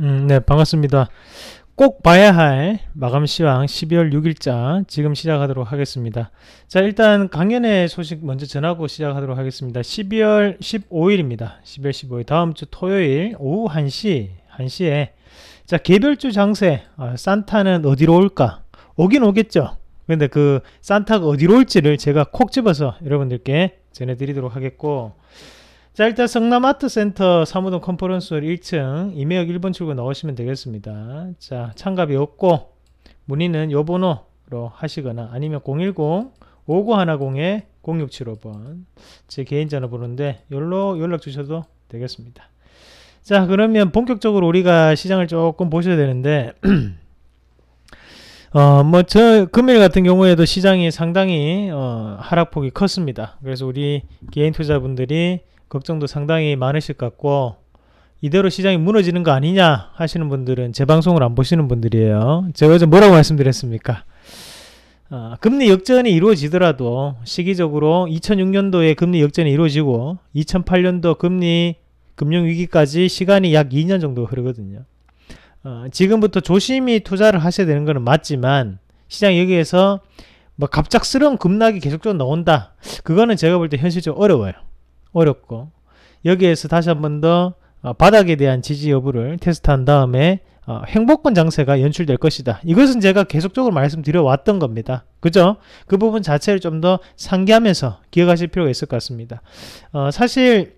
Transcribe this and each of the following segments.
음, 네, 반갑습니다. 꼭 봐야 할 마감 시황 12월 6일자 지금 시작하도록 하겠습니다. 자, 일단 강연의 소식 먼저 전하고 시작하도록 하겠습니다. 12월 15일입니다. 12월 15일 다음 주 토요일 오후 1시 1시에 자, 개별주 장세 아, 산타는 어디로 올까? 오긴 오겠죠. 근데 그 산타가 어디로 올지를 제가 콕 집어서 여러분들께 전해드리도록 하겠고 자 일단 성남 아트센터 사무동 컨퍼런스홀 1층 이메역 1번 출구 넣으시면 되겠습니다. 자 참가비 없고 문의는 요 번호로 하시거나 아니면 010-5910-0675번 제 개인 전화번호인데 열로 연락 주셔도 되겠습니다. 자 그러면 본격적으로 우리가 시장을 조금 보셔야 되는데 어, 뭐, 저, 금일 같은 경우에도 시장이 상당히, 어, 하락폭이 컸습니다. 그래서 우리 개인 투자분들이 걱정도 상당히 많으실 것 같고 이대로 시장이 무너지는 거 아니냐 하시는 분들은 제 방송을 안 보시는 분들이에요. 제가 어제 뭐라고 말씀드렸습니까? 어, 금리 역전이 이루어지더라도 시기적으로 2006년도에 금리 역전이 이루어지고 2008년도 금리 금융위기까지 시간이 약 2년 정도 흐르거든요. 어, 지금부터 조심히 투자를 하셔야 되는 것은 맞지만 시장 여기에서 뭐 갑작스러운 급락이 계속적으로 나온다. 그거는 제가 볼 때 현실적으로 어려워요. 어렵고 여기에서 다시 한 번더 어, 바닥에 대한 지지 여부를 테스트한 다음에 어, 행복권 장세가 연출될 것이다. 이것은 제가 계속적으로 말씀드려 왔던 겁니다. 그죠? 그 부분 자체를 좀 더 상기하면서 기억하실 필요가 있을 것 같습니다. 어, 사실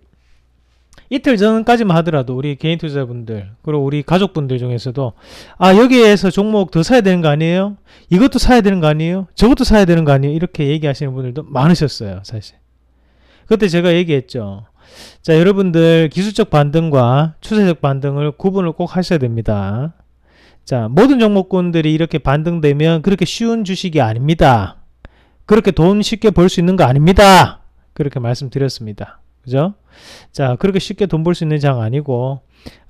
이틀 전까지만 하더라도 우리 개인 투자자분들 그리고 우리 가족분들 중에서도 아 여기에서 종목 더 사야 되는 거 아니에요? 이것도 사야 되는 거 아니에요? 저것도 사야 되는 거 아니에요? 이렇게 얘기하시는 분들도 많으셨어요 사실 그때 제가 얘기했죠. 자, 여러분들 기술적 반등과 추세적 반등을 구분을 꼭 하셔야 됩니다. 자, 모든 종목군들이 이렇게 반등되면 그렇게 쉬운 주식이 아닙니다. 그렇게 돈 쉽게 벌 수 있는 거 아닙니다. 그렇게 말씀드렸습니다. 그죠? 자, 그렇게 쉽게 돈 벌 수 있는 장 아니고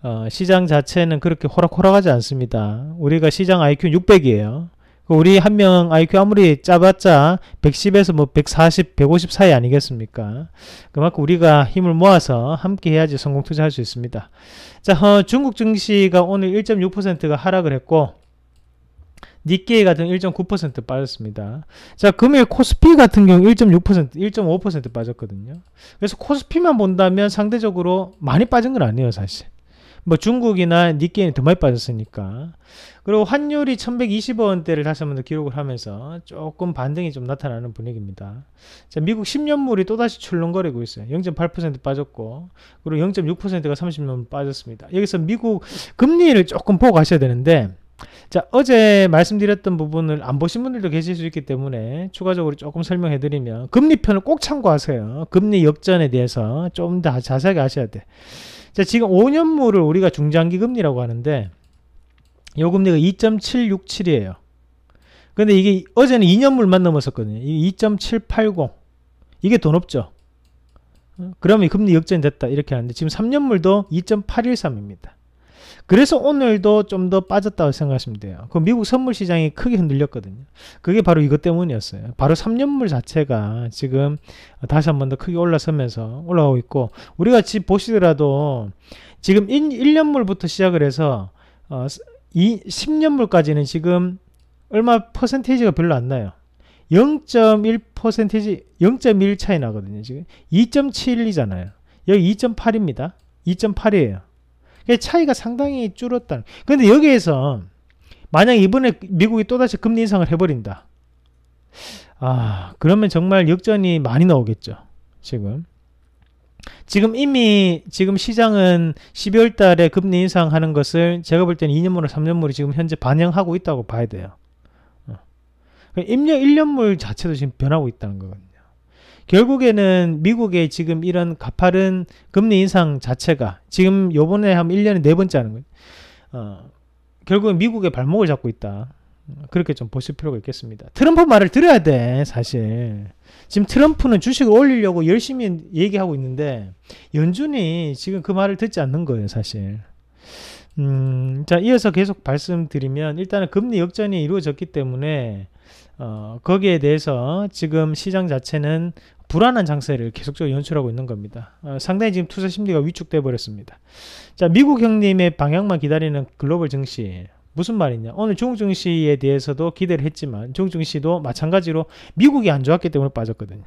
어, 시장 자체는 그렇게 호락호락하지 않습니다. 우리가 시장 IQ 600이에요. 그 우리 한 명 IQ 아무리 짜봤자 110에서 뭐 140, 150 사이 아니겠습니까? 그만큼 우리가 힘을 모아서 함께 해야지 성공 투자할 수 있습니다. 자, 어, 중국 증시가 오늘 1.6%가 하락을 했고 니케이 같은 1.9% 빠졌습니다. 자, 금일 코스피 같은 경우 1.6%, 1.5% 빠졌거든요. 그래서 코스피만 본다면 상대적으로 많이 빠진 건 아니에요, 사실. 뭐 중국이나 니케이는 더 많이 빠졌으니까. 그리고 환율이 1120원대를 다시 한번 더 기록을 하면서 조금 반등이 좀 나타나는 분위기입니다. 자, 미국 10년물이 또다시 출렁거리고 있어요. 0.8% 빠졌고, 그리고 0.6%가 30년 빠졌습니다. 여기서 미국 금리를 조금 보고 가셔야 되는데, 자 어제 말씀드렸던 부분을 안 보신 분들도 계실 수 있기 때문에 추가적으로 조금 설명해 드리면 금리 편을 꼭 참고하세요 금리 역전에 대해서 좀 더 자세하게 아셔야 돼 자, 지금 5년물을 우리가 중장기 금리라고 하는데 요 금리가 2.767이에요. 근데 이게 어제는 2년물만 넘었었거든요. 2.780. 이게 더 높죠. 어? 그러면 금리 역전이 됐다 이렇게 하는데 지금 3년물도 2.813입니다. 그래서 오늘도 좀 더 빠졌다고 생각하시면 돼요. 그 미국 선물 시장이 크게 흔들렸거든요. 그게 바로 이것 때문이었어요. 바로 3년물 자체가 지금 다시 한 번 더 크게 올라서면서 올라오고 있고 우리가 지 보시더라도 지금 1, 년물부터 시작을 해서 어, 10년물까지는 지금 얼마 퍼센테이지가 별로 안 나요. 0.1% 0.1 차이 나거든요. 지금 2.72잖아요. 여기 2.8입니다. 2.8이에요. 차이가 상당히 줄었다. 근데 여기에서 만약 이번에 미국이 또다시 금리 인상을 해버린다. 아, 그러면 정말 역전이 많이 나오겠죠. 지금. 지금 이미 지금 시장은 12월 달에 금리 인상하는 것을 제가 볼 때는 2년물, 3년물이 지금 현재 반영하고 있다고 봐야 돼요. 어. 그러니까 임력 1년물 자체도 지금 변하고 있다는 거거든요. 결국에는 미국의 지금 이런 가파른 금리 인상 자체가 지금 요번에 한 1년에 네 번째 하는 거예요. 어, 결국은 미국의 발목을 잡고 있다. 그렇게 좀 보실 필요가 있겠습니다. 트럼프 말을 들어야 돼, 사실. 지금 트럼프는 주식을 올리려고 열심히 얘기하고 있는데, 연준이 지금 그 말을 듣지 않는 거예요, 사실. 음, 자, 이어서 계속 말씀드리면, 일단은 금리 역전이 이루어졌기 때문에, 어, 거기에 대해서 지금 시장 자체는 불안한 장세를 계속적으로 연출하고 있는 겁니다. 어, 상당히 지금 투자 심리가 위축돼 버렸습니다. 자, 미국 형님의 방향만 기다리는 글로벌 증시. 무슨 말이냐? 오늘 중국 증시에 대해서도 기대를 했지만 중국 증시도 마찬가지로 미국이 안 좋았기 때문에 빠졌거든요.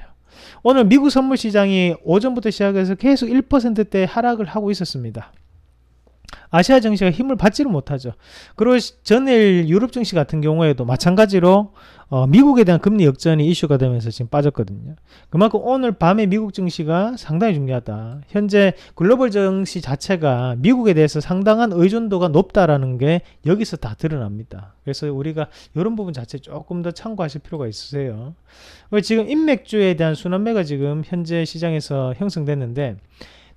오늘 미국 선물 시장이 오전부터 시작해서 계속 1%대 하락을 하고 있었습니다. 아시아 증시가 힘을 받지를 못하죠. 그리고 전일 유럽 증시 같은 경우에도 마찬가지로 어 미국에 대한 금리 역전이 이슈가 되면서 지금 빠졌거든요. 그만큼 오늘 밤에 미국 증시가 상당히 중요하다. 현재 글로벌 증시 자체가 미국에 대해서 상당한 의존도가 높다라는 게 여기서 다 드러납니다. 그래서 우리가 이런 부분 자체 조금 더 참고하실 필요가 있으세요. 지금 인맥주에 대한 순환매가 지금 현재 시장에서 형성됐는데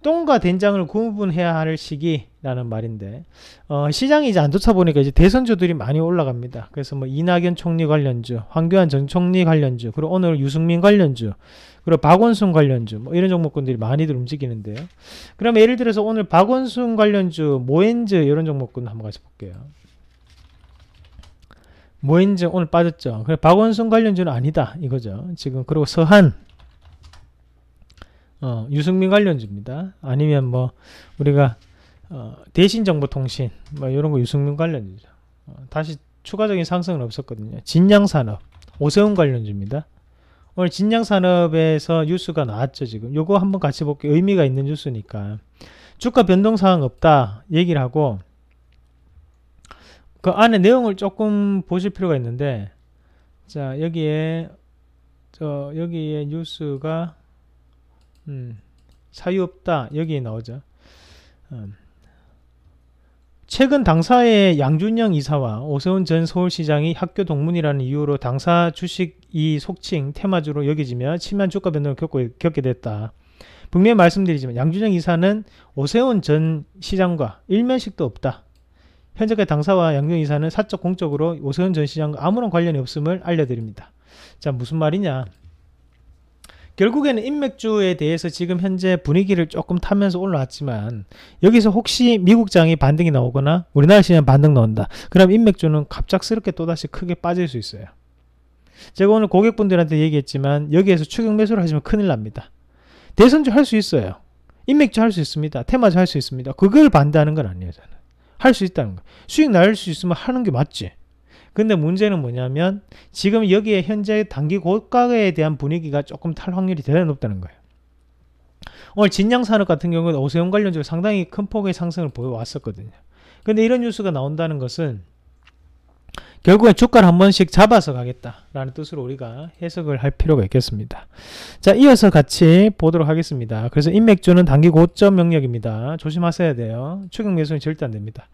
똥과 된장을 구분해야 할 시기라는 말인데 어, 시장이 이제 안 좋다 보니까 이제 대선주들이 많이 올라갑니다. 그래서 뭐 이낙연 총리 관련주, 황교안 전 총리 관련주, 그리고 오늘 유승민 관련주, 그리고 박원순 관련주 뭐 이런 종목군들이 많이들 움직이는데요. 그럼 예를 들어서 오늘 박원순 관련주, 모엔즈 이런 종목군 한번 같이 볼게요. 모엔즈 오늘 빠졌죠. 그래 박원순 관련주는 아니다 이거죠. 지금 그리고 서한 어, 유승민 관련주입니다. 아니면 뭐 우리가 어, 대신 정보통신 뭐 이런 거 유승민 관련주죠. 어, 다시 추가적인 상승은 없었거든요. 진양산업 오세훈 관련주입니다. 오늘 진양산업에서 뉴스가 나왔죠 지금. 요거 한번 같이 볼게요. 의미가 있는 뉴스니까 주가 변동사항 없다 얘기를 하고 그 안에 내용을 조금 보실 필요가 있는데 자 여기에 저 여기에 뉴스가 음, 사유 없다 여기에 나오죠. 음. 최근 당사의 양준영 이사와 오세훈 전 서울시장이 학교 동문이라는 이유로 당사 주식 이 속칭 테마주로 여겨지며 치밀한 주가 변동을 겪고, 겪게 됐다. 분명히 말씀드리지만 양준영 이사는 오세훈 전 시장과 일면식도 없다. 현재의 당사와 양준영 이사는 사적 공적으로 오세훈 전 시장과 아무런 관련이 없음을 알려드립니다. 자 무슨 말이냐 결국에는 인맥주에 대해서 지금 현재 분위기를 조금 타면서 올라왔지만 여기서 혹시 미국장이 반등이 나오거나 우리나라 시장 반등 나온다. 그럼 인맥주는 갑작스럽게 또다시 크게 빠질 수 있어요. 제가 오늘 고객분들한테 얘기했지만 여기에서 추격 매수를 하시면 큰일 납니다. 대선주 할 수 있어요. 인맥주 할 수 있습니다. 테마주 할 수 있습니다. 그걸 반대하는 건 아니에요. 저는. 할 수 있다는 거. 수익 날 수 있으면 하는 게 맞지. 근데 문제는 뭐냐면 지금 여기에 현재 단기 고가에 대한 분위기가 조금 탈 확률이 대단히 높다는 거예요. 오늘 진양산업 같은 경우는 오세훈 관련주로 상당히 큰 폭의 상승을 보여왔었거든요. 근데 이런 뉴스가 나온다는 것은 결국엔 주가를 한 번씩 잡아서 가겠다라는 뜻으로 우리가 해석을 할 필요가 있겠습니다. 자, 이어서 같이 보도록 하겠습니다. 그래서 인맥주는 단기 고점 영역입니다. 조심하셔야 돼요. 추격 매수는 절대 안 됩니다.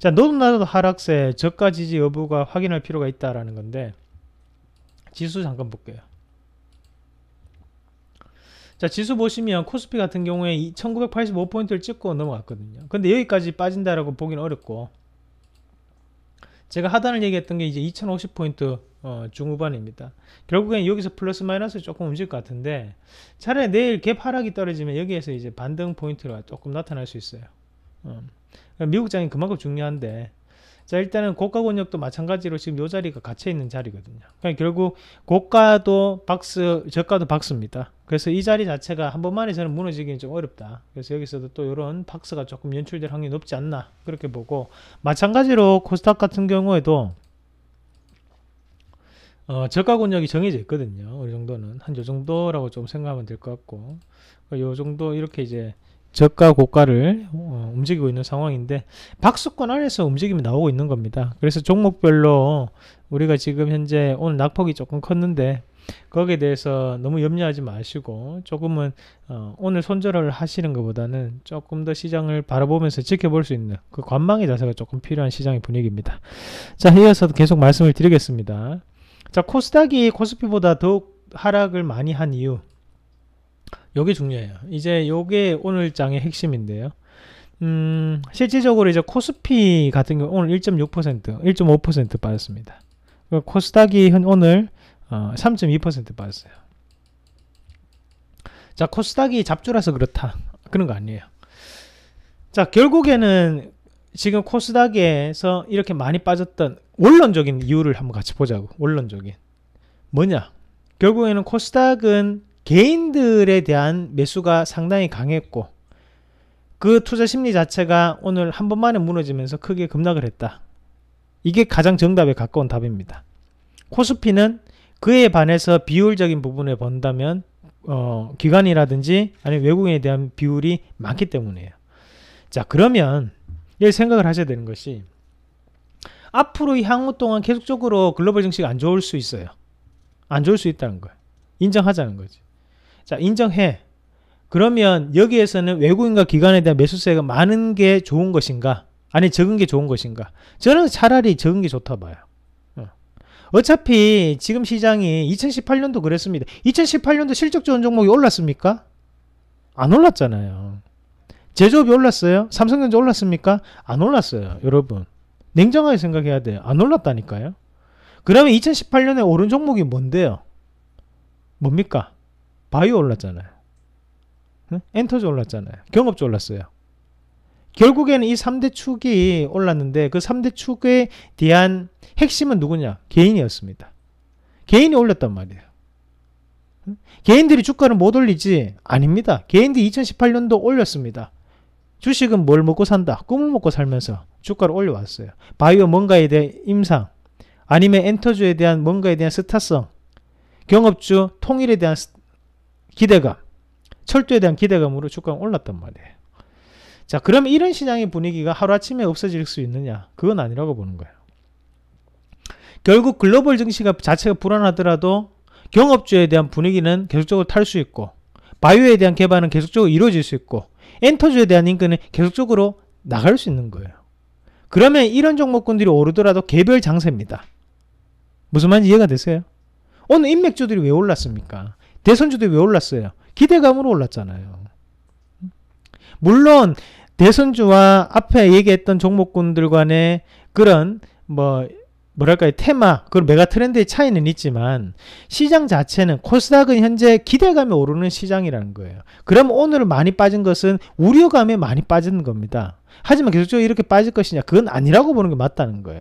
자, 너도 나도 하락세 저가 지지 여부가 확인할 필요가 있다라는 건데 지수 잠깐 볼게요. 자 지수 보시면 코스피 같은 경우에 1985포인트를 찍고 넘어갔거든요. 근데 여기까지 빠진다라고 보기는 어렵고 제가 하단을 얘기했던 게 이제 2050포인트 어, 중후반입니다. 결국엔 여기서 플러스 마이너스 조금 움직일 것 같은데 차라리 내일 갭 하락이 떨어지면 여기에서 이제 반등 포인트가 조금 나타날 수 있어요. 음. 미국장이 그만큼 중요한데 자 일단은 고가 권역도 마찬가지로 지금 이 자리가 갇혀 있는 자리거든요 그러니까 결국 고가도 박스 저가도 박스입니다 그래서 이 자리 자체가 한 번만에 저는 무너지기는 좀 어렵다 그래서 여기서도 또 이런 박스가 조금 연출될 확률이 높지 않나 그렇게 보고 마찬가지로 코스닥 같은 경우에도 어, 저가 권역이 정해져 있거든요 어느 정도는 한 요 정도라고 좀 생각하면 될 것 같고 요 정도 이렇게 이제 저가 고가를 어, 움직이고 있는 상황인데 박수권 안에서 움직임이 나오고 있는 겁니다. 그래서 종목별로 우리가 지금 현재 오늘 낙폭이 조금 컸는데 거기에 대해서 너무 염려하지 마시고 조금은 어, 오늘 손절을 하시는 것보다는 조금 더 시장을 바라보면서 지켜볼 수 있는 그 관망의 자세가 조금 필요한 시장의 분위기입니다. 자 이어서 계속 말씀을 드리겠습니다. 자 코스닥이 코스피보다 더욱 하락을 많이 한 이유 요게 중요해요. 이제 요게 오늘 장의 핵심인데요. 음, 실질적으로 이제 코스피 같은 경우 오늘 1.6%, 1.5% 빠졌습니다. 그 코스닥이 현 오늘 어, 3.2% 빠졌어요. 자, 코스닥이 잡주라서 그렇다. 그런 거 아니에요. 자, 결국에는 지금 코스닥에서 이렇게 많이 빠졌던 원론적인 이유를 한번 같이 보자고. 원론적인. 뭐냐? 결국에는 코스닥은 개인들에 대한 매수가 상당히 강했고 그 투자 심리 자체가 오늘 한 번만에 무너지면서 크게 급락을 했다. 이게 가장 정답에 가까운 답입니다. 코스피는 그에 반해서 비율적인 부분을 본다면 어, 기관이라든지 아니면 외국인에 대한 비율이 많기 때문이에요. 자 그러면 여기 생각을 하셔야 되는 것이 앞으로 향후 동안 계속적으로 글로벌 증시가 안 좋을 수 있어요. 안 좋을 수 있다는 거예요. 인정하자는 거죠 자, 인정해. 그러면 여기에서는 외국인과 기관에 대한 매수세가 많은 게 좋은 것인가? 아니, 적은 게 좋은 것인가? 저는 차라리 적은 게 좋다 봐요. 어. 어차피 지금 시장이 2018년도 그랬습니다. 2018년도 실적 좋은 종목이 올랐습니까? 안 올랐잖아요. 제조업이 올랐어요? 삼성전자 올랐습니까? 안 올랐어요. 여러분. 냉정하게 생각해야 돼요. 안 올랐다니까요. 그러면 2018년에 오른 종목이 뭔데요? 뭡니까? 바이오 올랐잖아요. 엔터즈 올랐잖아요. 경업주 올랐어요. 결국에는 이 3대 축이 올랐는데 그 3대 축에 대한 핵심은 누구냐? 개인이었습니다. 개인이 올렸단 말이에요. 개인들이 주가를 못 올리지? 아닙니다. 개인들이 2018년도 올렸습니다. 주식은 뭘 먹고 산다? 꿈을 먹고 살면서 주가를 올려왔어요. 바이오 뭔가에 대한 임상, 아니면 엔터주에 대한 뭔가에 대한 스타성, 경업주 통일에 대한 스, 기대감, 철도에 대한 기대감으로 주가가 올랐단 말이에요. 자, 그럼 이런 시장의 분위기가 하루아침에 없어질 수 있느냐? 그건 아니라고 보는 거예요. 결국 글로벌 증시가 자체가 불안하더라도 경업주에 대한 분위기는 계속적으로 탈 수 있고 바이오에 대한 개발은 계속적으로 이루어질 수 있고 엔터주에 대한 인기은 계속적으로 나갈 수 있는 거예요. 그러면 이런 종목군들이 오르더라도 개별 장세입니다. 무슨 말인지 이해가 되세요? 오늘 인맥주들이 왜 올랐습니까? 대선 주도왜 올랐어요? 기대감으로 올랐잖아요. 물론 대선주와 앞에 얘기했던 종목군들 간의 그런 뭐 뭐랄까요 테마 그런 메가 트렌드의 차이는 있지만 시장 자체는 코스닥은 현재 기대감이 오르는 시장이라는 거예요 그럼 오늘 많이 빠진 것은 우려감에 많이 빠진 겁니다 하지만 계속적으로 이렇게 빠질 것이냐 그건 아니라고 보는 게 맞다는 거예요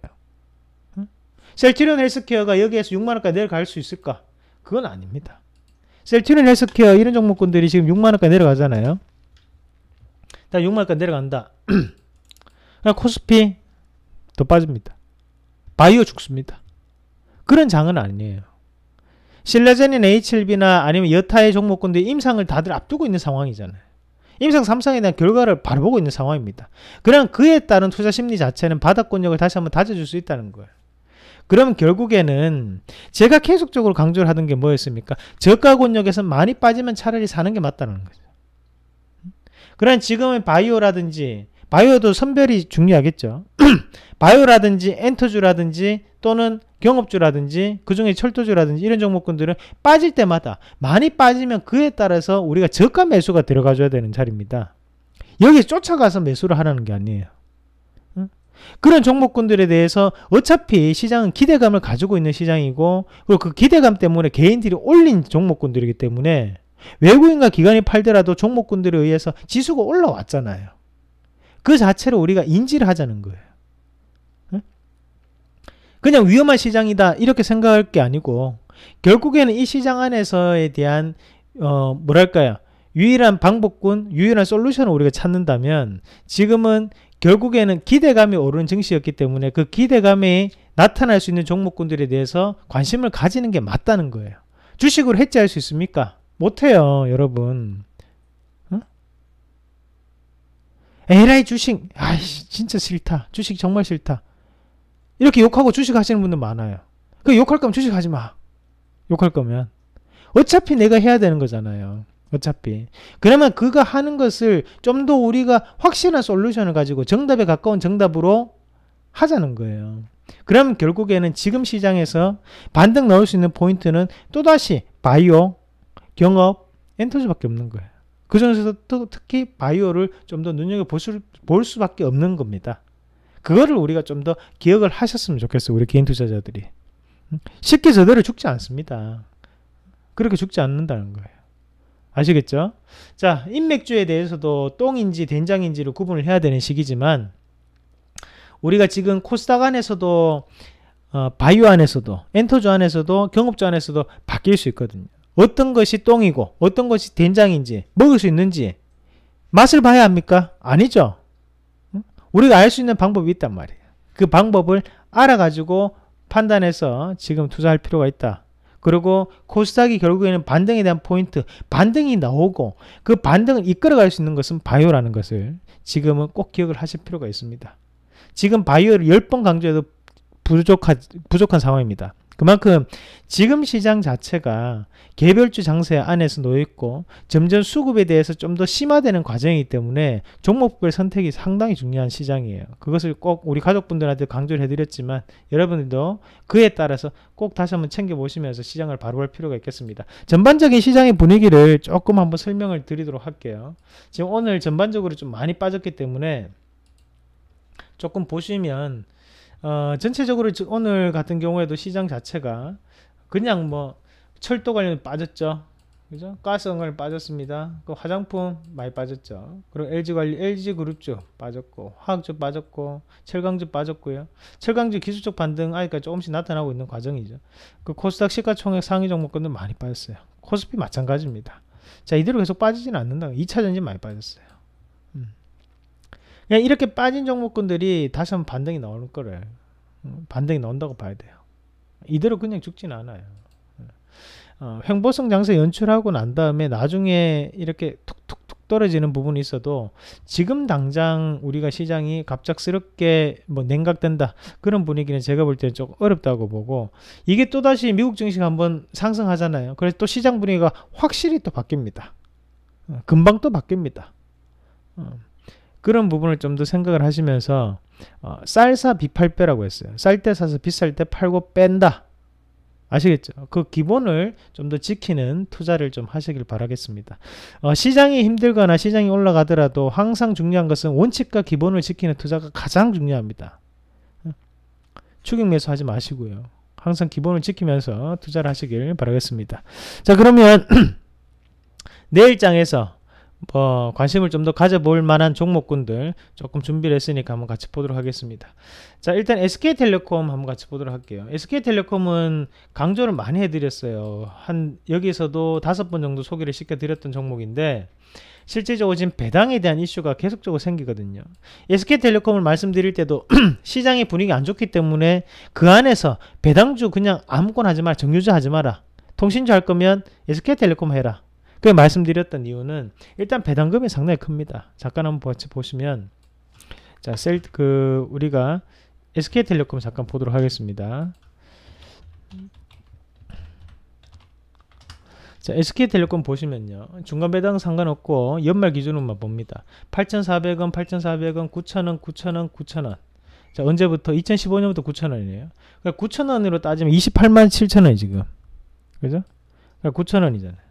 셀트리온 헬스케어가 여기에서 6만원까지 내려갈 수 있을까 그건 아닙니다 셀트리온 헬스케어 이런 종목군들이 지금 6만원까지 내려가잖아요. 자, 6만원까지 내려간다. 그러니까 코스피 더 빠집니다. 바이오 죽습니다. 그런 장은 아니에요. 신라젠인 HLB나 아니면 여타의 종목군들이 임상을 다들 앞두고 있는 상황이잖아요. 임상 3상에 대한 결과를 바라보고 있는 상황입니다. 그냥 그에 따른 투자 심리 자체는 바닥권력을 다시 한번 다져줄 수 있다는 거예요. 그럼 결국에는 제가 계속적으로 강조를 하던 게 뭐였습니까? 저가 권역에서 많이 빠지면 차라리 사는 게 맞다는 거죠. 그러나 지금은 바이오라든지 바이오도 선별이 중요하겠죠. 바이오라든지 엔터주라든지 또는 경업주라든지 그중에 철도주라든지 이런 종목군들은 빠질 때마다 많이 빠지면 그에 따라서 우리가 저가 매수가 들어가줘야 되는 자리입니다. 여기 쫓아가서 매수를 하라는 게 아니에요. 그런 종목군들에 대해서 어차피 시장은 기대감을 가지고 있는 시장이고 그리고 그 기대감 때문에 개인들이 올린 종목군들이기 때문에 외국인과 기관이 팔더라도 종목군들에 의해서 지수가 올라왔잖아요. 그 자체를 우리가 인지를 하자는 거예요. 그냥 위험한 시장이다 이렇게 생각할 게 아니고 결국에는 이 시장 안에서에 대한 어 뭐랄까요 유일한 방법군 유일한 솔루션을 우리가 찾는다면 지금은 결국에는 기대감이 오른 증시였기 때문에 그 기대감이 나타날 수 있는 종목군들에 대해서 관심을 가지는 게 맞다는 거예요. 주식으로 해체할 수 있습니까? 못해요, 여러분. 응? 어? 에라 주식, 아이씨, 진짜 싫다. 주식 정말 싫다. 이렇게 욕하고 주식 하시는 분들 많아요. 그 욕할 거면 주식 하지 마. 욕할 거면. 어차피 내가 해야 되는 거잖아요. 어차피 그러면 그가 하는 것을 좀 더 우리가 확실한 솔루션을 가지고 정답에 가까운 정답으로 하자는 거예요 그럼 결국에는 지금 시장에서 반등 넣을 수 있는 포인트는 또다시 바이오, 경업, 엔터즈밖에 없는 거예요 그 중에서 특히 바이오를 좀 더 눈여겨볼 볼 수밖에 없는 겁니다 그거를 우리가 좀 더 기억을 하셨으면 좋겠어요 우리 개인 투자자들이 쉽게 저대로 죽지 않습니다 그렇게 죽지 않는다는 거예요 아시겠죠? 자, 인맥주에 대해서도 똥인지 된장인지를 구분을 해야 되는 시기지만 우리가 지금 코스닥 안에서도 어, 바이오 안에서도 엔터주 안에서도 경업주 안에서도 바뀔 수 있거든요. 어떤 것이 똥이고 어떤 것이 된장인지 먹을 수 있는지 맛을 봐야 합니까? 아니죠. 우리가 알 수 있는 방법이 있단 말이에요. 그 방법을 알아가지고 판단해서 지금 투자할 필요가 있다. 그리고 코스닥이 결국에는 반등에 대한 포인트, 반등이 나오고 그 반등을 이끌어갈 수 있는 것은 바이오라는 것을 지금은 꼭 기억을 하실 필요가 있습니다. 지금 바이오를 10번 강조해도 부족하, 부족한 상황입니다. 그만큼 지금 시장 자체가 개별주 장세 안에서 놓여있고 점점 수급에 대해서 좀 더 심화되는 과정이기 때문에 종목별 선택이 상당히 중요한 시장이에요. 그것을 꼭 우리 가족분들한테 강조를 해드렸지만 여러분들도 그에 따라서 꼭 다시 한번 챙겨보시면서 시장을 바로 볼 필요가 있겠습니다. 전반적인 시장의 분위기를 조금 한번 설명을 드리도록 할게요. 지금 오늘 전반적으로 좀 많이 빠졌기 때문에 조금 보시면 어, 전체적으로 오늘 같은 경우에도 시장 자체가 그냥 뭐 철도 관련 빠졌죠. 그죠? 가성을 빠졌습니다. 그 화장품 많이 빠졌죠. 그리고 LG 관리 LG 그룹주 빠졌고 화학주 빠졌고 철강주 빠졌고요. 철강주 기술적 반등 아직까지 조금씩 나타나고 있는 과정이죠. 그 코스닥 시가총액 상위 종목군도 많이 빠졌어요. 코스피 마찬가지입니다. 자 이대로 계속 빠지진 않는다. 2차전지 많이 빠졌어요. 그냥 이렇게 빠진 종목군들이 다시 한번 반등이 나올는 거를 음, 반등이 나온다고 봐야 돼요. 이대로 그냥 죽진 않아요. 어, 횡보성 장세 연출하고 난 다음에 나중에 이렇게 툭툭툭 떨어지는 부분이 있어도 지금 당장 우리가 시장이 갑작스럽게 뭐 냉각된다 그런 분위기는 제가 볼 때는 조금 어렵다고 보고 이게 또다시 미국 증시가 한번 상승하잖아요. 그래서 또 시장 분위기가 확실히 또 바뀝니다. 어, 금방 또 바뀝니다. 어. 그런 부분을 좀 더 생각을 하시면서 어, 쌀사 비팔빼라고 했어요. 쌀 때 사서 비쌀 때 팔고 뺀다. 아시겠죠? 그 기본을 좀 더 지키는 투자를 좀 하시길 바라겠습니다. 어, 시장이 힘들거나 시장이 올라가더라도 항상 중요한 것은 원칙과 기본을 지키는 투자가 가장 중요합니다. 추격 매수하지 마시고요. 항상 기본을 지키면서 투자를 하시길 바라겠습니다. 자 그러면 내일장에서 뭐 관심을 좀 더 가져볼 만한 종목군들 조금 준비를 했으니까 한번 같이 보도록 하겠습니다. 자 일단 SK텔레콤 한번 같이 보도록 할게요. SK텔레콤은 강조를 많이 해드렸어요. 한 여기서도 다섯 번 정도 소개를 시켜드렸던 종목인데 실제적으로 지금 배당에 대한 이슈가 계속적으로 생기거든요. SK텔레콤을 말씀드릴 때도 시장의 분위기 안 좋기 때문에 그 안에서 배당주 그냥 아무거나 하지 마라. 정유주 하지 마라. 통신주 할 거면 SK텔레콤 해라. 그 말씀드렸던 이유는 일단 배당금이 상당히 큽니다. 잠깐 한번 보시면 자, 셀 그 우리가 SK텔레콤 잠깐 보도록 하겠습니다. 자, SK텔레콤 보시면요. 중간 배당 상관없고 연말 기준으로만 봅니다. 8,400원, 8,400원, 9,000원, 9,000원, 9,000원. 자, 언제부터? 2015년부터 9,000원이네요. 그러니까 9,000원으로 따지면 28만 7,000원이 지금. 그죠? 그러니까 9,000원이잖아요.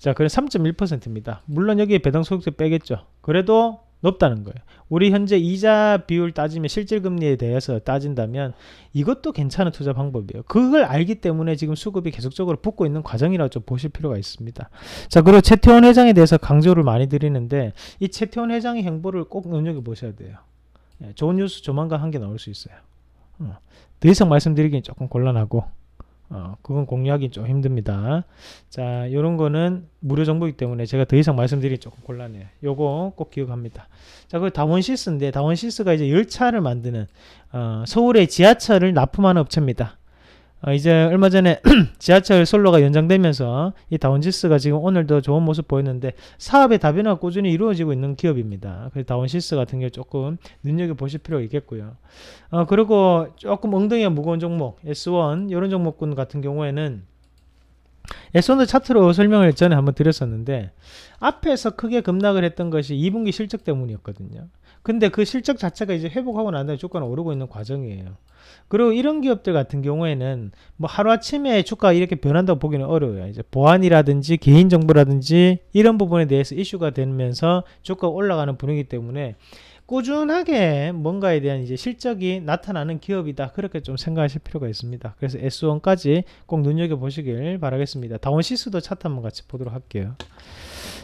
자, 그래 3.1%입니다. 물론 여기에 배당 소득세 빼겠죠. 그래도 높다는 거예요. 우리 현재 이자 비율 따지면 실질 금리에 대해서 따진다면 이것도 괜찮은 투자 방법이에요. 그걸 알기 때문에 지금 수급이 계속적으로 붙고 있는 과정이라고 좀 보실 필요가 있습니다. 자, 그리고 최태원 회장에 대해서 강조를 많이 드리는데 이 최태원 회장의 행보를 꼭 눈여겨 보셔야 돼요. 예, 좋은 뉴스 조만간 한 개 나올 수 있어요. 음, 더 이상 말씀드리기는 조금 곤란하고 어, 그건 공략이 좀 힘듭니다. 자, 요런 거는 무료 정보이기 때문에 제가 더 이상 말씀드리기 조금 곤란해요. 요거 꼭 기억합니다. 자, 그 다원시스인데, 다원시스가 이제 열차를 만드는, 어, 서울의 지하철을 납품하는 업체입니다. 어, 이제 얼마 전에 지하철 솔로가 연장되면서 이다운시스가 지금 오늘도 좋은 모습 보였는데 사업의 다변화 꾸준히 이루어지고 있는 기업입니다. 그래서 다운시스 같은 게 조금 눈여겨보실 필요가 있겠고요. 어, 그리고 조금 엉덩이가 무거운 종목 S1 이런 종목군 같은 경우에는 에소드 스 차트로 설명을 전에 한번 드렸었는데 앞에서 크게 급락을 했던 것이 2분기 실적 때문이었거든요. 근데 그 실적 자체가 이제 회복하고 난 다음에 주가는 오르고 있는 과정이에요. 그리고 이런 기업들 같은 경우에는 뭐 하루아침에 주가가 이렇게 변한다고 보기는 어려워요. 이제 보안이라든지 개인정보라든지 이런 부분에 대해서 이슈가 되면서 주가가 올라가는 분위기 때문에 꾸준하게 뭔가에 대한 이제 실적이 나타나는 기업이다 그렇게 좀 생각하실 필요가 있습니다 그래서 S1까지 꼭 눈여겨보시길 바라겠습니다 다운시스도 차트 한번 같이 보도록 할게요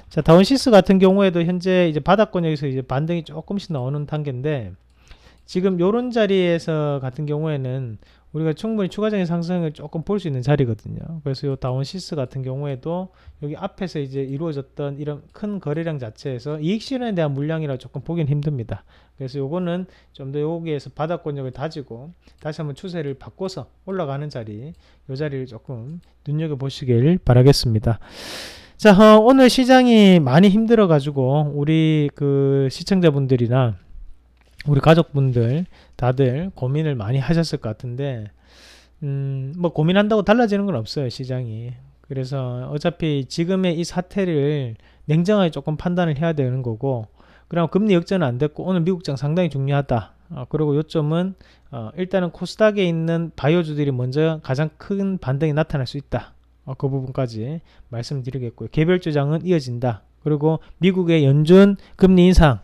자 다운시스 같은 경우에도 현재 이제 바닥권역에서 이제 반등이 조금씩 나오는 단계인데 지금 요런 자리에서 같은 경우에는 우리가 충분히 추가적인 상승을 조금 볼 수 있는 자리거든요. 그래서 이 다운시스 같은 경우에도 여기 앞에서 이제 이루어졌던 이런 큰 거래량 자체에서 이익 실현에 대한 물량이라 조금 보긴 힘듭니다. 그래서 요거는 좀 더 여기에서 바닥권력을 다지고 다시 한번 추세를 바꿔서 올라가는 자리, 요 자리를 조금 눈여겨보시길 바라겠습니다. 자, 어, 오늘 시장이 많이 힘들어가지고 우리 그 시청자분들이나 우리 가족분들 다들 고민을 많이 하셨을 것 같은데 음, 뭐 고민한다고 달라지는 건 없어요 시장이 그래서 어차피 지금의 이 사태를 냉정하게 조금 판단을 해야 되는 거고 그럼 금리 역전은 안 됐고 오늘 미국장 상당히 중요하다 어, 그리고 요점은 어, 일단은 코스닥에 있는 바이오주들이 먼저 가장 큰 반등이 나타날 수 있다 어, 그 부분까지 말씀드리겠고요 개별 주장은 이어진다 그리고 미국의 연준 금리 인상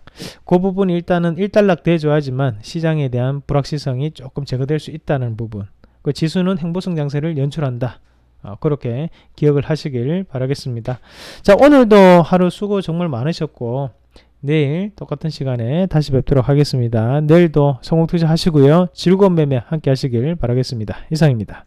그부분 일단은 일단락 되줘야지만 시장에 대한 불확실성이 조금 제거될 수 있다는 부분 그 지수는 행보성 장세를 연출한다 어, 그렇게 기억을 하시길 바라겠습니다 자 오늘도 하루 수고 정말 많으셨고 내일 똑같은 시간에 다시 뵙도록 하겠습니다 내일도 성공 투자 하시고요 즐거운 매매 함께 하시길 바라겠습니다 이상입니다